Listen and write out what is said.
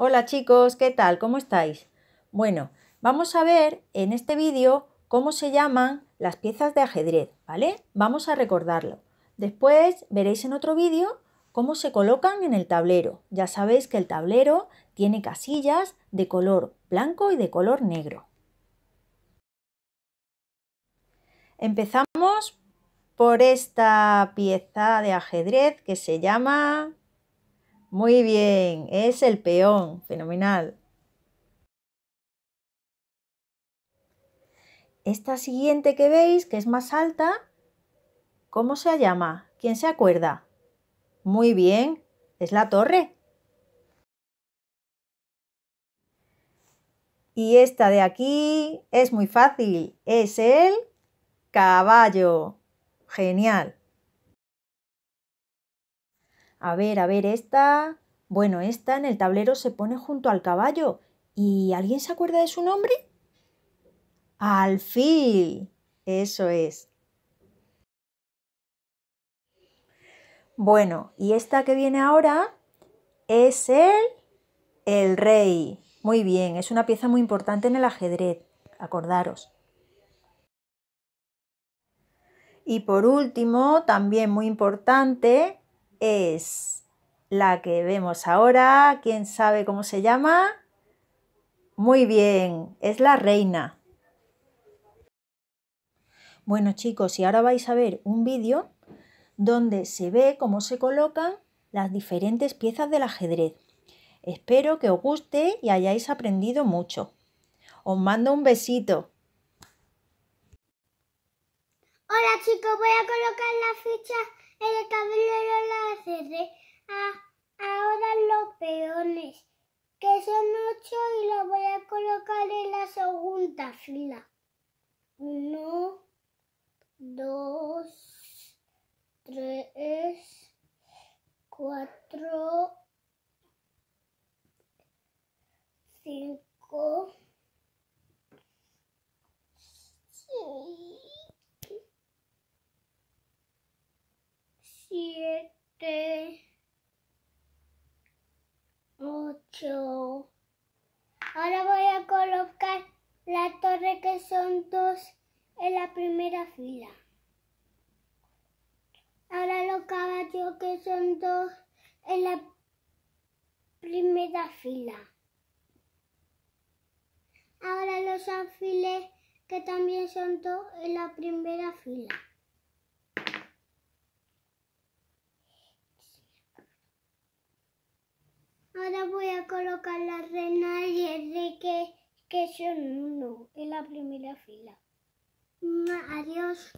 Hola chicos, ¿qué tal? ¿Cómo estáis? Bueno, vamos a ver en este vídeo cómo se llaman las piezas de ajedrez, ¿vale? Vamos a recordarlo. Después veréis en otro vídeo cómo se colocan en el tablero. Ya sabéis que el tablero tiene casillas de color blanco y de color negro. Empezamos por esta pieza de ajedrez que se llama muy bien, es el peón, fenomenal. Esta siguiente que veis, que es más alta, ¿cómo se llama? ¿Quién se acuerda? Muy bien, es la torre. Y esta de aquí es muy fácil, es el caballo. Genial. A ver, a ver, esta... Bueno, esta en el tablero se pone junto al caballo. ¿Y alguien se acuerda de su nombre? Alfil. Eso es. Bueno, y esta que viene ahora es el, el rey. Muy bien, es una pieza muy importante en el ajedrez, acordaros. Y por último, también muy importante, es la que vemos ahora. ¿Quién sabe cómo se llama? Muy bien, es la reina. Bueno chicos, y ahora vais a ver un vídeo donde se ve cómo se colocan las diferentes piezas del ajedrez. Espero que os guste y hayáis aprendido mucho. Os mando un besito. chicos, voy a colocar la ficha en el tablero de la CD. ahora los peones, que son ocho y los voy a colocar en la segunda fila. Uno, dos, tres, cuatro, cinco. Ahora voy a colocar las torre que son dos en la primera fila. Ahora los caballos que son dos en la primera fila. Ahora los alfiles que también son dos en la primera fila. con la reina y que son uno en la primera fila. Mm, adiós.